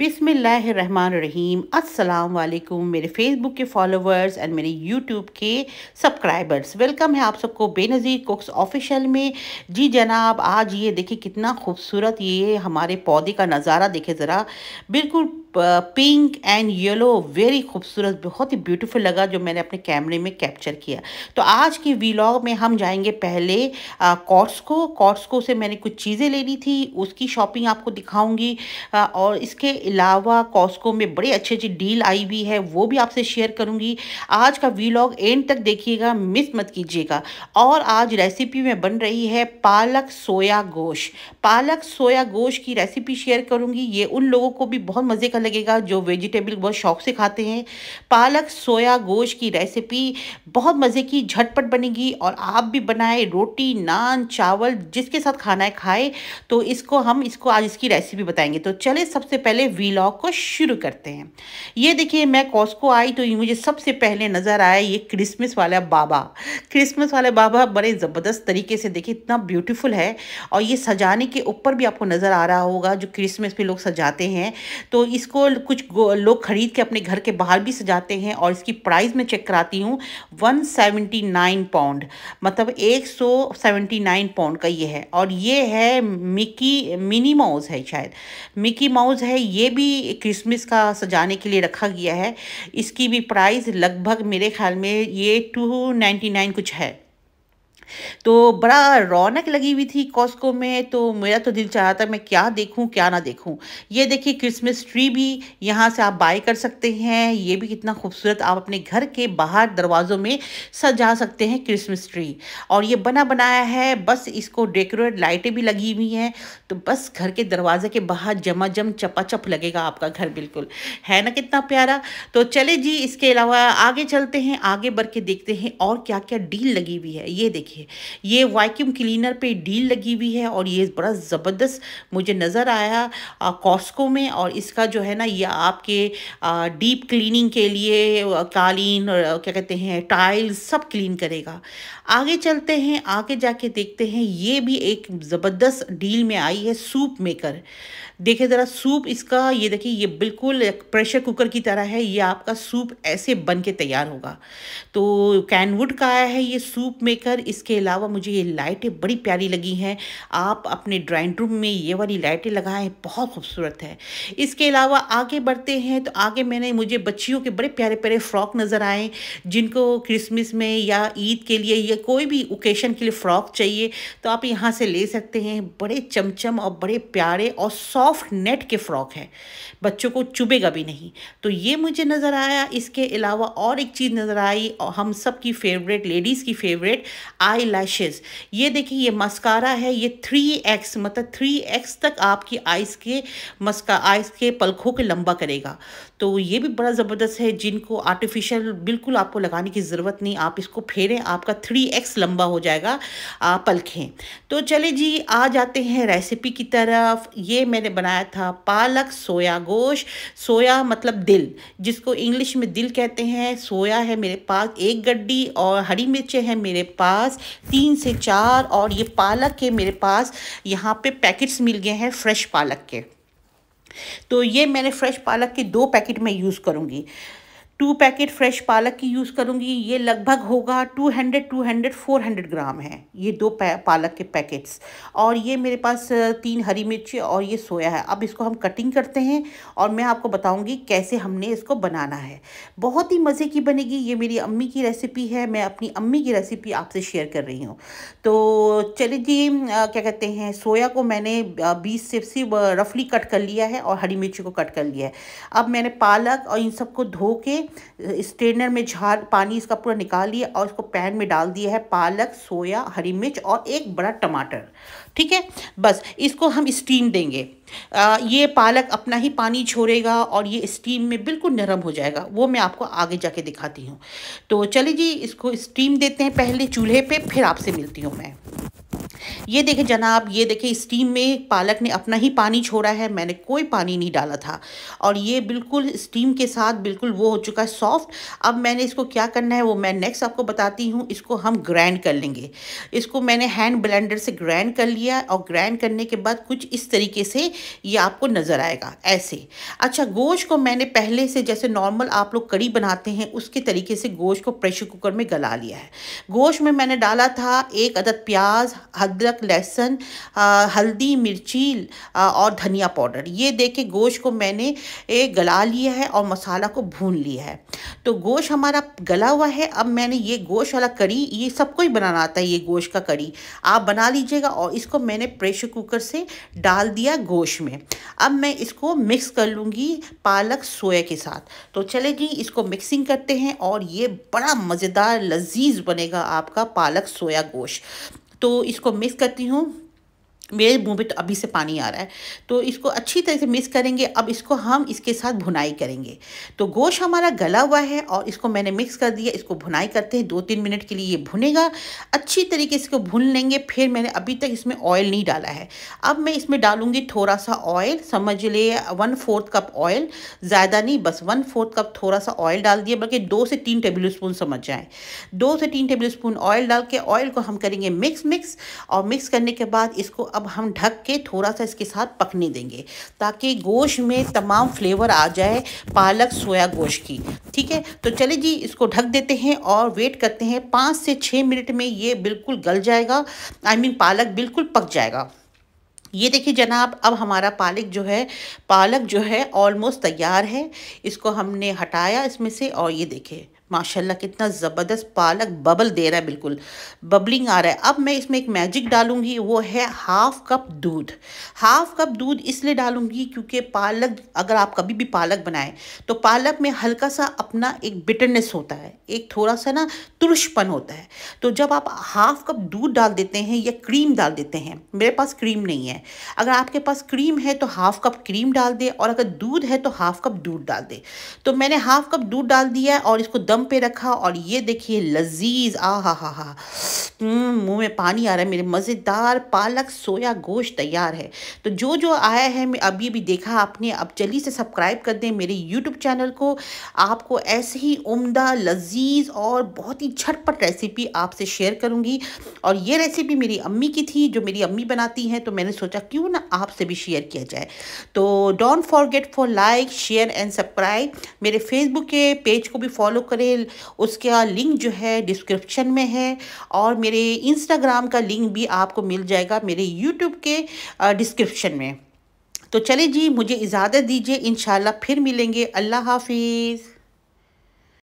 बिसमीम अस्सलाम मेरे फेसबुक के फॉलोवर्स एंड मेरे यूट्यूब के सब्सक्राइबर्स वेलकम है आप सबको बेनज़ीर कुक्स ऑफिशियल में जी जनाब आज ये देखिए कितना खूबसूरत ये हमारे पौधे का नज़ारा देखे ज़रा बिल्कुल पिंक एंड येलो वेरी खूबसूरत बहुत ही ब्यूटीफुल लगा जो मैंने अपने कैमरे में कैप्चर किया तो आज की वीलॉग में हम जाएंगे पहले कॉट्सको कॉट्सको से मैंने कुछ चीज़ें लेनी थी उसकी शॉपिंग आपको दिखाऊंगी और इसके अलावा कॉस्को में बड़ी अच्छी अच्छी डील आई हुई है वो भी आपसे शेयर करूँगी आज का वीलॉग एंड तक देखिएगा मिस मत कीजिएगा और आज रेसिपी में बन रही है पालक सोया गोश पालक सोया गोश की रेसिपी शेयर करूँगी ये उन लोगों को भी बहुत मज़े अच्छा लगेगा जो वेजिटेबल बहुत शौक से खाते हैं पालक सोया गोश्त की रेसिपी बहुत मज़े की झटपट बनेगी और आप भी बनाएं रोटी नान चावल जिसके साथ खाना है खाए तो इसको हम इसको आज इसकी रेसिपी बताएंगे तो चले सबसे पहले वीलॉग को शुरू करते हैं ये देखिए मैं कॉस्को आई तो मुझे सबसे पहले नज़र आया ये क्रिसमस वाला बाबा क्रिसमस वाले बाबा बड़े ज़बरदस्त तरीके से देखिए इतना ब्यूटीफुल है और ये सजाने के ऊपर भी आपको नज़र आ रहा होगा जो क्रिसमस पे लोग सजाते हैं तो इस इसको कुछ लोग ख़रीद के अपने घर के बाहर भी सजाते हैं और इसकी प्राइस मैं चेक कराती हूँ 179 पाउंड मतलब 179 पाउंड का ये है और ये है मिकी मिनी माउस है शायद मिकी माउस है ये भी क्रिसमस का सजाने के लिए रखा गया है इसकी भी प्राइस लगभग मेरे ख्याल में ये टू कुछ है तो बड़ा रौनक लगी हुई थी कॉस्को में तो मेरा तो दिल चाह रहा था मैं क्या देखूं क्या ना देखूं ये देखिए क्रिसमस ट्री भी यहाँ से आप बाय कर सकते हैं ये भी कितना खूबसूरत आप अपने घर के बाहर दरवाज़ों में सजा सकते हैं क्रिसमस ट्री और ये बना बनाया है बस इसको डेकोरेट लाइटें भी लगी हुई हैं तो बस घर के दरवाजे के बाहर जमा जम चपाचप लगेगा आपका घर बिल्कुल है ना कितना प्यारा तो चले जी इसके अलावा आगे चलते हैं आगे बढ़ के देखते हैं और क्या क्या डील लगी हुई है ये देखिए देखिए ये वैक्यूम क्लीनर पे डील लगी हुई है और ये बड़ा ज़बरदस्त मुझे नज़र आया कॉस्को में और इसका जो है ना ये आपके आ, डीप क्लीनिंग के लिए कालीन और क्या कहते हैं टाइल्स सब क्लीन करेगा आगे चलते हैं आगे जाके देखते हैं ये भी एक ज़बरदस्त डील में आई है सूप मेकर देखिए ज़रा सूप इसका ये देखिए ये बिल्कुल प्रेशर कुकर की तरह है ये आपका सूप ऐसे बन के तैयार होगा तो कैनवुड का आया है ये सूप मेकर इस इसके अलावा मुझे ये लाइटें बड़ी प्यारी लगी हैं आप अपने ड्राइंग रूम में ये वाली लाइटें लगाएं बहुत खूबसूरत है इसके अलावा आगे बढ़ते हैं तो आगे मैंने मुझे बच्चियों के बड़े प्यारे प्यारे फ्रॉक नज़र आए जिनको क्रिसमस में या ईद के लिए या कोई भी ओकेशन के लिए फ़्रॉक चाहिए तो आप यहाँ से ले सकते हैं बड़े चमचम और बड़े प्यारे और सॉफ्ट नेट के फ़्रॉक हैं बच्चों को चुभेगा भी नहीं तो ये मुझे नज़र आया इसके अलावा और एक चीज़ नज़र आई और हम सब की फेवरेट लेडीज़ की फेवरेट आई लैशेज़ ये देखिए ये मस्कारा है ये थ्री एक्स मतलब थ्री एक्स तक आपकी आइज़ के मस्का आइज़ के पलखों को लंबा करेगा तो ये भी बड़ा ज़बरदस्त है जिनको आर्टिफिशियल बिल्कुल आपको लगाने की ज़रूरत नहीं आप इसको फेरें आपका थ्री एक्स लंबा हो जाएगा पलखें तो चले जी आ जाते हैं रेसिपी की तरफ ये मैंने बनाया था पालक सोया गोश सोया मतलब दिल जिसको इंग्लिश में दिल कहते हैं सोया है मेरे पास एक गड्डी और हरी मिर्चें हैं मेरे पास तीन से चार और ये पालक के मेरे पास यहाँ पर पैकेट्स मिल गए हैं फ्रेश पालक के तो ये मैंने फ्रेश पालक के दो पैकेट में यूज़ करूँगी टू पैकेट फ्रेश पालक की यूज़ करूँगी ये लगभग होगा two hundred two hundred four hundred gram है ये दो पालक के पैकेट्स और ये मेरे पास तीन हरी मिर्ची और ये सोया है अब इसको हम कटिंग करते हैं और मैं आपको बताऊँगी कैसे हमने इसको बनाना है बहुत ही मज़े की बनेगी ये मेरी अम्मी की रेसिपी है मैं अपनी अम्मी की रेसिपी आपसे शेयर कर रही हूँ तो चलिए जी क्या कहते हैं सोया को मैंने बीस से रफली कट कर लिया है और हरी मिर्ची को कट कर लिया है अब मैंने पालक और इन सबको धो के स्ट्रेनर में झाल पानी इसका पूरा निकाल लिया और इसको पैन में डाल दिया है पालक सोया हरी मिर्च और एक बड़ा टमाटर ठीक है बस इसको हम स्टीम देंगे आ, ये पालक अपना ही पानी छोड़ेगा और ये स्टीम में बिल्कुल नरम हो जाएगा वो मैं आपको आगे जाके दिखाती हूँ तो चलिए जी इसको स्टीम देते हैं पहले चूल्हे पे फिर आपसे मिलती हूँ मैं ये देखें जनाब ये देखें स्टीम में पालक ने अपना ही पानी छोड़ा है मैंने कोई पानी नहीं डाला था और ये बिल्कुल स्टीम के साथ बिल्कुल वो हो चुका है सॉफ्ट अब मैंने इसको क्या करना है वो मैं नेक्स्ट आपको बताती हूँ इसको हम ग्राइंड कर लेंगे इसको मैंने हैंड ब्लेंडर से ग्राइंड कर लिया और ग्राइंड करने के बाद कुछ इस तरीके से ये आपको नज़र आएगा ऐसे अच्छा गोश्त को मैंने पहले से जैसे नॉर्मल आप लोग कड़ी बनाते हैं उसके तरीके से गोश्त को प्रेशर कुकर में गला लिया है गोश्त में मैंने डाला था एक अदद प्याज अदरक अदरक लहसुन हल्दी मिर्ची और धनिया पाउडर ये दे के गोश्त को मैंने एक गला लिया है और मसाला को भून लिया है तो गोश्त हमारा गला हुआ है अब मैंने ये गोश्त वाला करी ये सबको ही बनाना आता है ये गोश्त का करी आप बना लीजिएगा और इसको मैंने प्रेशर कुकर से डाल दिया गोश्त में अब मैं इसको मिक्स कर लूँगी पालक सोया के साथ तो चले जी इसको मिक्सिंग करते हैं और ये बड़ा मज़ेदार लजीज बनेगा आपका पालक सोया गोश्त तो इसको मिक्स करती हूँ मेरे मुंह में तो अभी से पानी आ रहा है तो इसको अच्छी तरह से मिक्स करेंगे अब इसको हम इसके साथ भुनाई करेंगे तो गोश्त हमारा गला हुआ है और इसको मैंने मिक्स कर दिया इसको भुनाई करते हैं दो तीन मिनट के लिए ये भुनेगा अच्छी तरीके से इसको भून लेंगे फिर मैंने अभी तक इसमें ऑयल नहीं डाला है अब मैं इसमें डालूँगी थोड़ा सा ऑयल समझ लिए वन फोर्थ कप ऑयल ज़्यादा नहीं बस वन फोर्थ कप थोड़ा सा ऑयल डाल दिया बल्कि दो से तीन टेबल स्पून समझ जाएँ दो से तीन टेबल स्पून ऑयल डाल के ऑयल को हम करेंगे मिक्स मिक्स और मिक्स करने के बाद इसको अब अब हम ढक के थोड़ा सा इसके साथ पकने देंगे ताकि गोश्त में तमाम फ्लेवर आ जाए पालक सोया गोश की ठीक है तो चले जी इसको ढक देते हैं और वेट करते हैं पाँच से छः मिनट में ये बिल्कुल गल जाएगा आई मीन पालक बिल्कुल पक जाएगा ये देखिए जनाब अब हमारा पालक जो है पालक जो है ऑलमोस्ट तैयार है इसको हमने हटाया इसमें से और ये देखिए माशाल्लाह कितना ज़बरदस्त पालक बबल दे रहा है बिल्कुल बबलिंग आ रहा है अब मैं इसमें एक मैजिक डालूंगी वो है हाफ़ कप दूध हाफ़ कप दूध इसलिए डालूंगी क्योंकि पालक अगर आप कभी भी पालक बनाएं तो पालक में हल्का सा अपना एक बिटरनेस होता है एक थोड़ा सा ना तुरशपन होता है तो जब आप हाफ़ कप दूध डाल देते हैं या क्रीम डाल देते हैं मेरे पास क्रीम नहीं है अगर आपके पास क्रीम है तो हाफ़ कप क्रीम डाल दे और अगर दूध है तो हाफ़ कप दूध डाल दे तो मैंने हाफ़ कप दूध डाल दिया है और इसको दम दम पे रखा और ये देखिए लजीज आ हा हा हम्म, हा मुँह में पानी आ रहा है मेरे मज़ेदार पालक सोया गोश्त तैयार है तो जो जो आया है मैं अभी भी देखा आपने अब जल्दी से सब्सक्राइब कर दें मेरे यूट्यूब चैनल को आपको ऐसे ही उम्दा लजीज और बहुत ही झटपट रेसिपी आपसे शेयर करूँगी और ये रेसिपी मेरी अम्मी की थी जो मेरी अम्मी बनाती हैं तो मैंने सोचा क्यों ना आपसे भी शेयर किया जाए तो don't forget for like share and subscribe मेरे फेसबुक के पेज को भी फॉलो करें उसका लिंक जो है डिस्क्रिप्शन में है और मेरे इंस्टाग्राम का लिंक भी आपको मिल जाएगा मेरे यूट्यूब के डिस्क्रिप्शन में तो चले जी मुझे इजाज़त दीजिए इन फिर मिलेंगे अल्लाह हाफिज़